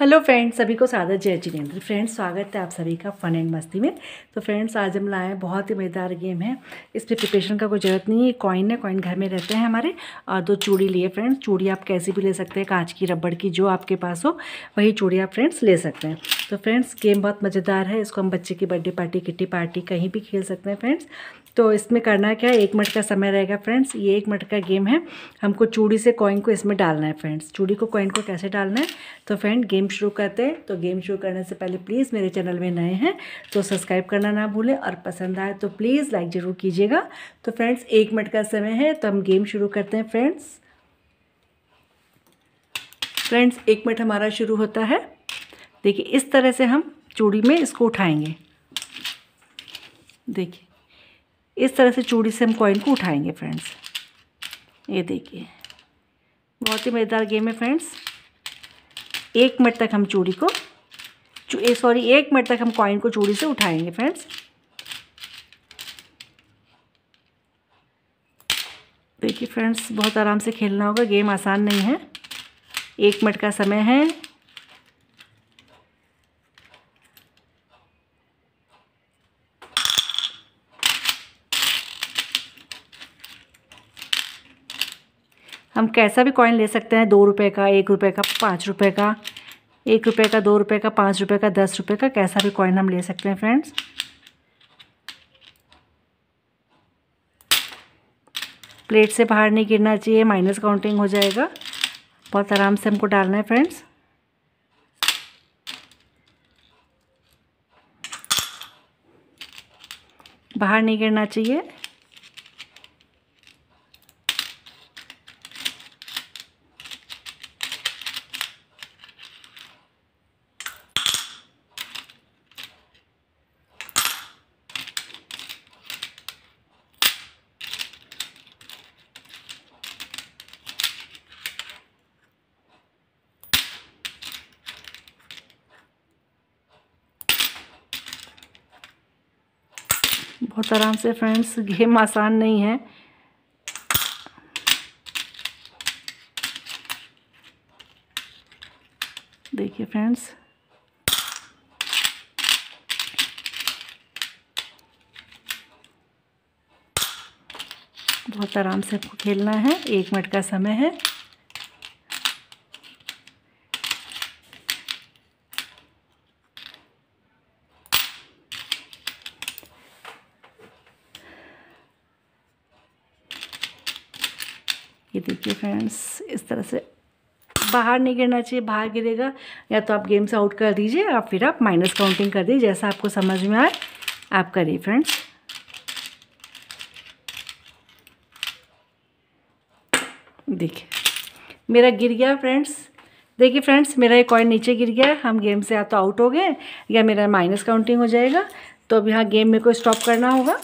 hello friends सभी को सादर जय जिनेन्द्र फ्रेंड्स स्वागत है आप सभी का फन एंड मस्ती में तो फ्रेंड्स आज हम लाए बहुत ही मज़ेदार गेम है इस पर प्रिपेशन का कोई ज़रूरत नहीं है कॉइन है कॉइन घर में रहते हैं हमारे और दो चूड़ी लिए फ्रेंड्स चूड़ी आप कैसी भी ले सकते हैं कांच की रबड़ की जो आपके पास हो वही चूड़ी आप फ्रेंड्स ले सकते हैं तो फ्रेंड्स गेम बहुत मज़ेदार है इसको हम बच्चे की बर्थडे पार्टी किट्टी पार्टी कहीं भी खेल सकते हैं फ्रेंड्स तो इसमें करना क्या है एक मिनट का समय रहेगा फ्रेंड्स ये एक मिनट का गेम है हमको चूड़ी से कॉइन को इसमें डालना है फ्रेंड्स चूड़ी को कॉइन को कैसे डालना है तो फ्रेंड गेम शुरू करते हैं तो गेम शुरू करने से पहले प्लीज़ मेरे चैनल में नए हैं तो सब्सक्राइब करना ना भूलें और पसंद आए तो प्लीज़ लाइक ज़रूर कीजिएगा तो फ्रेंड्स एक मिनट का समय है तो हम गेम शुरू करते हैं फ्रेंड्स फ्रेंड्स एक मिनट हमारा शुरू होता है देखिए इस तरह से हम चूड़ी में इसको उठाएंगे देखिए इस तरह से चूड़ी से हम कॉइन को उठाएंगे फ्रेंड्स ये देखिए बहुत ही मज़ेदार गेम है फ्रेंड्स एक मिनट तक हम चूड़ी को सॉरी एक मिनट तक हम कॉइन को चूड़ी से उठाएंगे फ्रेंड्स देखिए फ्रेंड्स बहुत आराम से खेलना होगा गेम आसान नहीं है एक मिनट का समय है हम कैसा भी कॉइन ले सकते हैं दो रुपये का एक रुपये का पाँच रुपये का एक रुपये का दो रुपये का पाँच रुपये का दस रुपये का कैसा भी कॉइन हम ले सकते हैं फ्रेंड्स प्लेट से बाहर नहीं गिरना चाहिए माइनस काउंटिंग हो जाएगा बहुत आराम से हमको डालना है फ्रेंड्स बाहर नहीं गिरना चाहिए बहुत आराम से फ्रेंड्स गेम आसान नहीं है देखिए फ्रेंड्स बहुत आराम से खेलना है एक मिनट का समय है ये देखिए फ्रेंड्स इस तरह से बाहर नहीं गिरना चाहिए बाहर गिरेगा या तो आप गेम से आउट कर दीजिए या फिर आप माइनस काउंटिंग कर दीजिए जैसा आपको समझ में आए आप करिए फ्रेंड्स देखिए मेरा गिर गया फ्रेंड्स देखिए फ्रेंड्स मेरा ये कॉइन नीचे गिर गया हम गेम से या तो आउट हो गए या मेरा माइनस काउंटिंग हो जाएगा तो अब यहाँ गेम में को स्टॉप करना होगा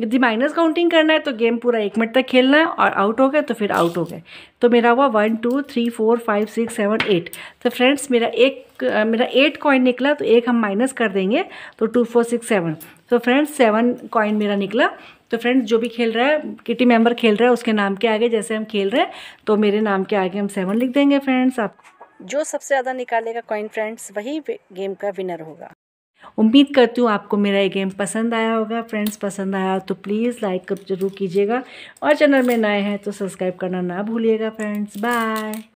यदि माइनस काउंटिंग करना है तो गेम पूरा एक मिनट तक खेलना है और आउट हो गए तो फिर आउट हो गए तो मेरा हुआ one two three four five six seven eight तो फ्रेंड्स मेरा एक मेरा एट कॉइन निकला तो एक हम माइनस कर देंगे तो टू फोर सिक्स सेवन तो फ्रेंड्स सेवन कॉइन मेरा निकला तो फ्रेंड्स जो भी खेल रहा है किटी मेंबर खेल रहा है उसके नाम के आगे जैसे हम खेल रहे हैं तो मेरे नाम के आगे हम सेवन लिख देंगे फ्रेंड्स आप जो सबसे ज़्यादा निकालेगा कॉइन फ्रेंड्स वही गेम का विनर होगा उम्मीद करती हूँ आपको मेरा ये गेम पसंद आया होगा फ्रेंड्स पसंद आया हो तो प्लीज़ लाइक जरूर कीजिएगा और चैनल में नए हैं तो सब्सक्राइब करना ना भूलिएगा फ्रेंड्स बाय